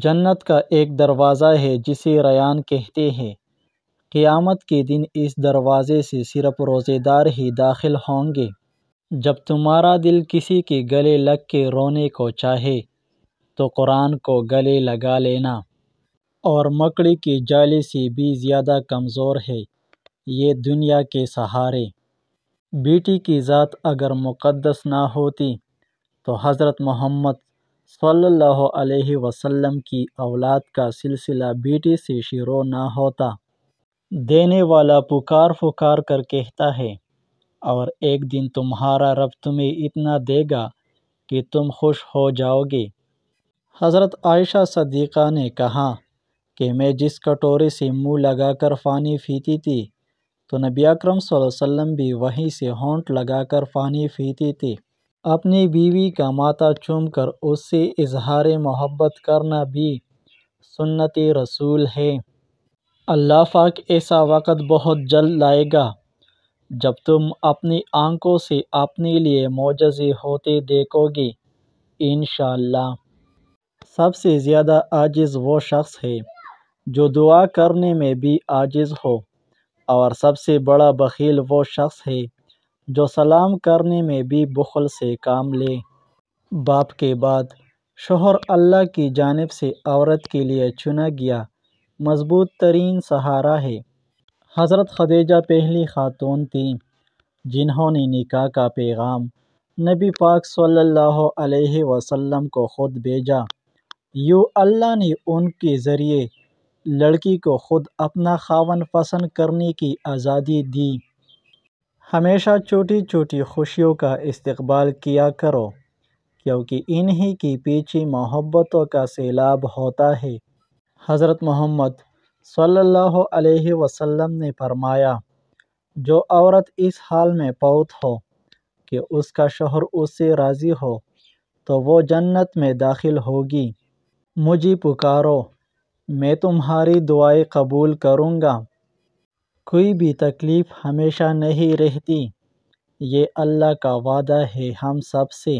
जन्नत का एक दरवाज़ा है जिसे रयान कहते हैं क़ियामत के दिन इस दरवाज़े से सिर्फ रोज़ेदार ही दाखिल होंगे जब तुम्हारा दिल किसी के गले लग के रोने को चाहे तो कुरान को गले लगा लेना और मकड़ी की जाली से भी ज़्यादा कमज़ोर है ये दुनिया के सहारे बेटी की ज़ात अगर मुक़दस ना होती तो हज़रत मोहम्मद सल्लल्लाहु अलैहि वसल्लम की औलाद का सिलसिला बेटे से शुरू ना होता देने वाला पुकार पुकार कर कहता है और एक दिन तुम्हारा रब तुम्हें इतना देगा कि तुम खुश हो जाओगे हज़रत आयशा सदीक़ा ने कहा कि मैं जिस कटोरे से मुंह लगाकर फ़ानी फीती थी तो नबी अकरम वसल्लम भी वहीं से होंठ लगाकर फ़ानी फीती थी अपनी बीवी का माता चूम कर उससे इजहार मोहब्बत करना भी सुन्नत रसूल है अल्लाह पाक ऐसा वक़्त बहुत जल्द लाएगा जब तुम अपनी आंखों से अपने लिए मोजे होते देखोगे इन सबसे ज़्यादा आजिज़ वो शख्स है जो दुआ करने में भी आजिज़ हो और सबसे बड़ा बखील वो शख्स है जो सलाम करने में भी बुखल से काम ले बाप के बाद शोहर अल्लाह की जानब से औरत के लिए चुना गया मजबूत तरीन सहारा है हज़रत खदीजा पहली खातून थी जिन्होंने निकाह का पैगाम नबी पाक सल्लल्लाहु अलैहि वसल्लम को ख़ुद भेजा यूँ अल्लाह ने उनके ज़रिए लड़की को ख़ुद अपना खावन पसंद करने की आज़ादी दी हमेशा छोटी छोटी खुशियों का इस्तबाल किया करो क्योंकि इन्हीं की पीछे मोहब्बतों का सैलाब होता है हज़रत मोहम्मद सल्लल्लाहु अलैहि वसल्लम ने फरमाया जो औरत इस हाल में पौत हो कि उसका शोहर उससे राज़ी हो तो वो जन्नत में दाखिल होगी मुझे पुकारो मैं तुम्हारी दुआएं कबूल करूँगा कोई भी तकलीफ़ हमेशा नहीं रहती ये अल्लाह का वादा है हम सब से